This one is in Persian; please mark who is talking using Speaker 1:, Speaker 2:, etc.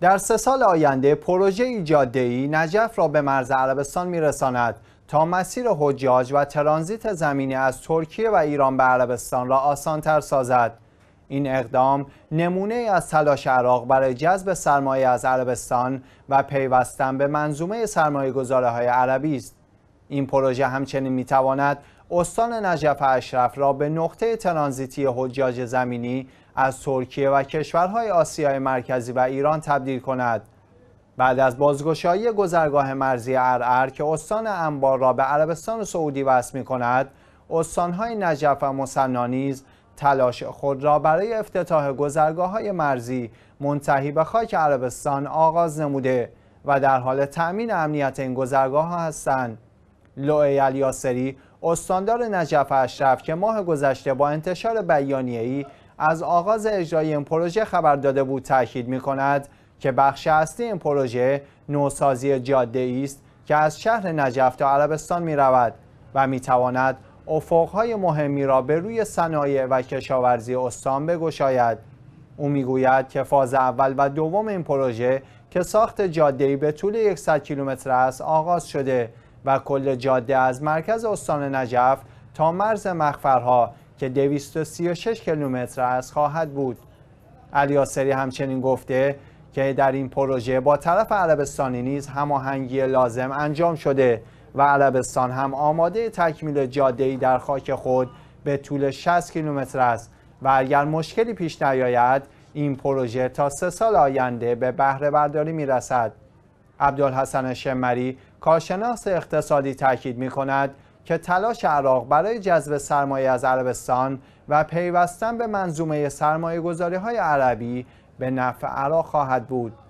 Speaker 1: در سه سال آینده پروژه ایجادهی نجف را به مرز عربستان میرساند تا مسیر حجاج و ترانزیت زمینی از ترکیه و ایران به عربستان را آسانتر سازد این اقدام نمونه از تلاش عراق برای جذب سرمایه از عربستان و پیوستن به منظومه سرمایه های عربی است این پروژه همچنین میتواند استان نجف اشرف را به نقطه ترانزیتی حجاج زمینی از ترکیه و کشورهای آسیای مرکزی و ایران تبدیل کند بعد از بازگشایی گذرگاه مرزی ارعر که استان انبار را به عربستان سعودی وصل می کند استانهای نجف و مصنا تلاش خود را برای افتتاح گذرگاه های مرزی منتهی به خاک عربستان آغاز نموده و در حال تأمین امنیت این گذرگاه ها هستند لوئی الیاسری استاندار نجف اشرف که ماه گذشته با انتشار ای از آغاز اجرای این پروژه خبر داده بود تاکید می کند که بخش اصلی این پروژه نوسازی جاده است که از شهر نجف تا عربستان می رود و می تواند افقهای مهمی را به روی صنایع و کشاورزی استان بگشاید او میگوید که فاز اول و دوم این پروژه که ساخت ای به طول 100 کیلومتر است آغاز شده و کل جاده از مرکز استان نجف تا مرز مخفرها که 236 کیلومتر از خواهد بود الیاسری همچنین گفته که در این پروژه با طرف عربستانی نیز هماهنگی لازم انجام شده و عربستان هم آماده تکمیل جاده در خاک خود به طول 60 کیلومتر است و اگر مشکلی پیش نیاید این پروژه تا سه سال آینده به بهره برداری می رسد. عبدالحسن شمری کارشناس اقتصادی تاکید می کند که تلاش عراق برای جذب سرمایه از عربستان و پیوستن به منظومه سرمایه گذاری های عربی به نفع عراق خواهد بود.